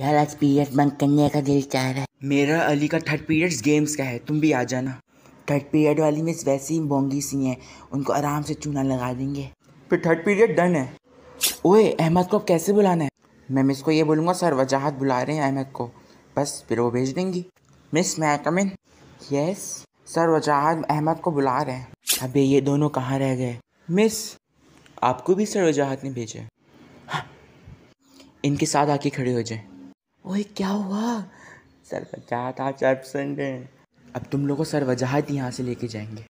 यार आज period bunk करने का दिल चाह रहा है मेरा अली का थर्ड पीरियड्स गेम्स का है तुम भी आ जाना थर्ड पीरियड वाली मिस वैसे ही बोंगी सी हैं उनको आराम से चूना लगा देंगे फिर थर्ड पीरियड डन है ओए अहमद को कैसे बुलाना है मैं मिस को ये बोलूँगा सर वजाहत बुला रहे हैं अहमद को बस फिर वो भेज देंगी मिस मैकमिन यस सर वजाहत अहमद को बुला रहे हैं अबे ये दोनों कहाँ रह गए मिस आपको भी सर वजाहत ने भेजा हाँ, इनके साथ आके खड़े हो जाए ओए क्या हुआ सर वजाहत आज एबसेंट है अब तुम लोगों को सर वजाहत यहाँ से लेके जाएंगे